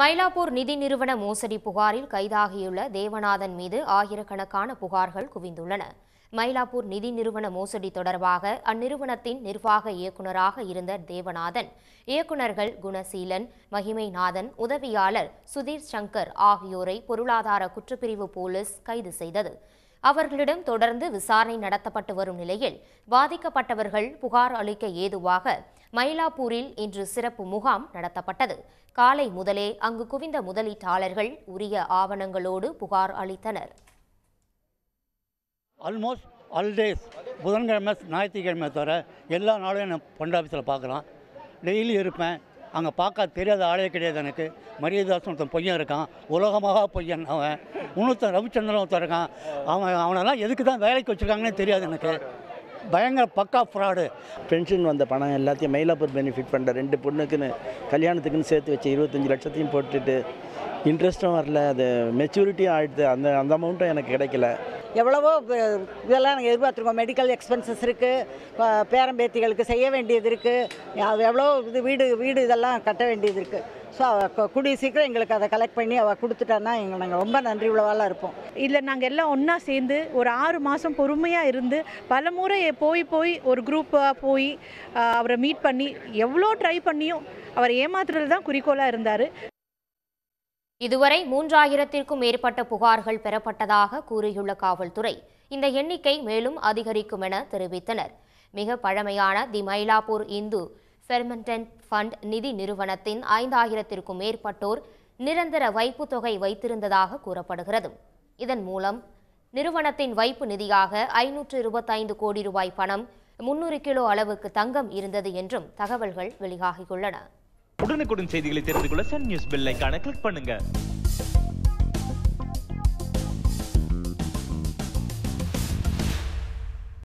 மயிலாப்பூர் நிதி நிறுவன மோசடி புகாரில் கைதாகியுள்ள தேவநாதன் மீது ஆயிரக்கணக்கான புகார்கள் குவிந்துள்ளன மயிலாப்பூர் நிதி நிறுவன மோசடி தொடர்பாக அந்நிறுவனத்தின் நிர்வாக இயக்குநராக இருந்த தேவநாதன் இயக்குநர்கள் குணசீலன் மகிமைநாதன் உதவியாளர் சுதீர் சங்கர் ஆகியோரை பொருளாதார குற்றப்பிரிவு போலீஸ் கைது செய்தது அவர்களிடம் தொடர்ந்து விசாரணை நடத்தப்பட்டு வரும் நிலையில் பாதிக்கப்பட்டவர்கள் புகார் அளிக்க ஏதுவாக மயிலாப்பூரில் இன்று சிறப்பு முகாம் நடத்தப்பட்டது காலை முதலே அங்கு குவிந்த முதலீட்டாளர்கள் உரிய ஆவணங்களோடு புகார் அளித்தனர் ஆல்மோஸ்ட் ஆல் டேஸ் புதன்கிழமை ஞாயிற்றுக்கிழமை தவிர எல்லா நாளும் நான் பண்ட் ஆஃபீஸில் பார்க்குறான் டெய்லி இருப்பேன் அங்கே பார்க்க தெரியாத ஆளே கிடையாது எனக்கு மரியதாசன் ஒருத்தன் பொய்யன் இருக்கான் உலகமாக பொய்யன் அவன் இன்னொருத்தன் ரவிச்சந்திரன் ஒருத்தன் இருக்கான் அவன் அவனெல்லாம் எதுக்கு தான் வேலைக்கு வச்சுருக்காங்கன்னே தெரியாது எனக்கு பயங்கர பக்கா ஃப்ராடு பென்ஷன் வந்த பணம் எல்லாத்தையும் மயிலாப்பூர் பெனிஃபிட் பண்ணுற ரெண்டு பொண்ணுக்குன்னு கல்யாணத்துக்குன்னு சேர்த்து வச்சு இருபத்தஞ்சி லட்சத்தையும் போட்டுட்டு இன்ட்ரெஸ்ட்டும் வரல அது மெச்சூரிட்டியும் ஆகிடுது அந்த அந்த அமௌண்ட்டும் எனக்கு கிடைக்கல எவ்வளவோ இதெல்லாம் நாங்கள் எதிர்பார்த்துருக்கோம் மெடிக்கல் எக்ஸ்பென்சஸ் இருக்குது பேரம்பேத்திகளுக்கு செய்ய வேண்டியது இருக்குது எவ்வளோ இது வீடு வீடு இதெல்லாம் கட்ட வேண்டியது இருக்குது ஸோ குடி கூடிய சீக்கிரம் எங்களுக்கு அதை கலெக்ட் பண்ணி அவள் கொடுத்துட்டான்னா எங்களை நாங்கள் ரொம்ப நன்றி உள்ளவாலாம் இருப்போம் இல்லை நாங்கள் எல்லாம் ஒன்றா சேர்ந்து ஒரு ஆறு மாதம் பொறுமையாக இருந்து பல முறை போய் போய் ஒரு குரூப்பாக போய் அவரை மீட் பண்ணி எவ்வளோ ட்ரை பண்ணியும் அவர் ஏமாத்துறது தான் குறிக்கோளாக இருந்தார் இதுவரை மூன்றாயிரத்திற்கும் மேற்பட்ட புகார்கள் பெறப்பட்டதாக கூறியுள்ள காவல்துறை இந்த எண்ணிக்கை மேலும் அதிகரிக்கும் என தெரிவித்தனர் மிக பழமையான the Mylapore Hindu permanent fund நிதி நிறுவனத்தின் ஐந்தாயிரத்திற்கும் மேற்பட்டோர் நிரந்தர வைப்பு தொகை வைத்திருந்ததாக கூறப்படுகிறது இதன் மூலம் நிறுவனத்தின் வைப்பு நிதியாக ஐநூற்று இருபத்தைந்து கோடி ரூபாய் பணம் முன்னூறு கிலோ அளவுக்கு தங்கம் இருந்தது என்றும் தகவல்கள் வெளியாகியுள்ளன உடனுக்குடன் செய்திகளை தெரிந்து கொள்ள சன் நியூஸ் கிளிக் பண்ணுங்க